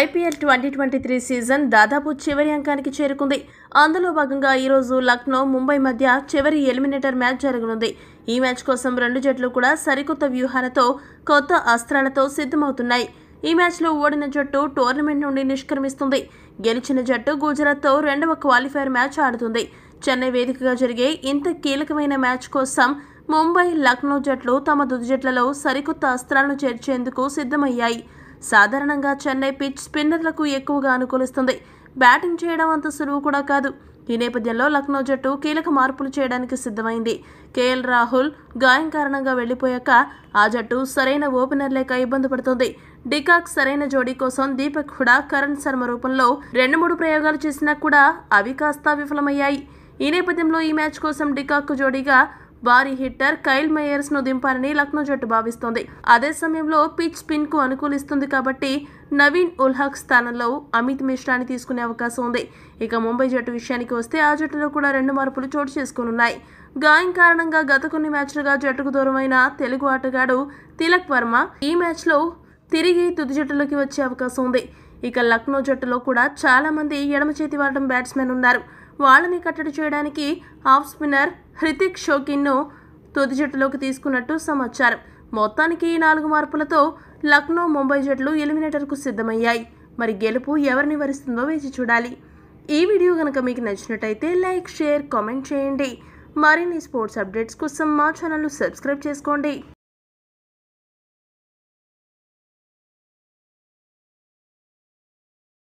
IPL twenty twenty three season దాదాపు చివరి అంకానికి చేరుకుంది అందులో భాగంగా ఈరోజు లక్నో ముంబై మధ్య చివరి ఎలిమినేటర్ మ్యాచ్ జరగనుంది ఈ మ్యాచ్ కోసం రెండు జట్లు కూడా సరికొత్త వ్యూహాలతో కొత్త అస్త్రాలతో సిద్ధమవుతున్నాయి ఈ మ్యాచ్లో ఓడిన జట్టు టోర్నమెంట్ నుండి నిష్క్రమిస్తుంది గెలిచిన జట్టు గుజరాత్తో రెండవ క్వాలిఫైర్ మ్యాచ్ ఆడుతుంది చెన్నై వేదికగా జరిగే ఇంత కీలకమైన మ్యాచ్ కోసం ముంబై లక్నో జట్లు తమ తుది జట్లలో సరికొత్త అస్త్రాలను చేర్చేందుకు సిద్ధమయ్యాయి సాధారణంగా చెన్నై పిచ్ స్పిన్నర్లకు ఎక్కువగా అనుకూలిస్తుంది బ్యాటింగ్ చేయడం అంత సులువు కూడా కాదు ఈ నేపథ్యంలో లక్నో జట్టు కీలక మార్పులు చేయడానికి సిద్ధమైంది కేఎల్ రాహుల్ గాయం కారణంగా వెళ్లిపోయాక ఆ జట్టు సరైన ఓపెనర్ లేక ఇబ్బంది పడుతుంది డికాక్ సరైన జోడీ కోసం దీపక్ హుడా కరణ్ శర్మ రూపంలో రెండు మూడు ప్రయోగాలు చేసినా కూడా అవి కాస్త విఫలమయ్యాయి ఈ నేపథ్యంలో ఈ మ్యాచ్ కోసం డికాక్ జోడీగా భారీ హిట్టర్ కైల్ మేయర్స్ ను దింపాలని లక్నో జట్టు భావిస్తోంది అదే సమయంలో పిచ్ స్పిన్ కు అనుకూలిస్తుంది కాబట్టి నవీన్ ఉల్హక్ స్థానంలో అమిత్ మిశ్రాని తీసుకునే అవకాశం ఉంది ఇక ముంబై జట్టు విషయానికి వస్తే ఆ జట్టులో కూడా రెండు మార్పులు చోటు చేసుకునున్నాయి గాయం కారణంగా గత కొన్ని మ్యాచ్లుగా జట్టుకు దూరమైన తెలుగు ఆటగాడు తిలక్ వర్మ ఈ మ్యాచ్లో తిరిగి తుది జట్టులోకి వచ్చే అవకాశం ఉంది ఇక లక్నో జట్టులో కూడా చాలామంది ఎడమ చేతి వాడటం బ్యాట్స్మెన్ ఉన్నారు వాళ్ళని కట్టడి చేయడానికి ఆఫ్ స్పిన్నర్ హృతిక్ షోకిన్ను తుది జట్టులోకి తీసుకున్నట్టు సమాచారం మొత్తానికి ఈ నాలుగు మార్పులతో లక్నో ముంబై జట్లు ఎలిమినేటర్కు సిద్ధమయ్యాయి మరి గెలుపు ఎవరిని వరిస్తుందో వేచి చూడాలి ఈ వీడియో కనుక మీకు నచ్చినట్టయితే లైక్ షేర్ కామెంట్ చేయండి మరిన్ని స్పోర్ట్స్ అప్డేట్స్ కోసం మా ఛానల్ను సబ్స్క్రైబ్ చేసుకోండి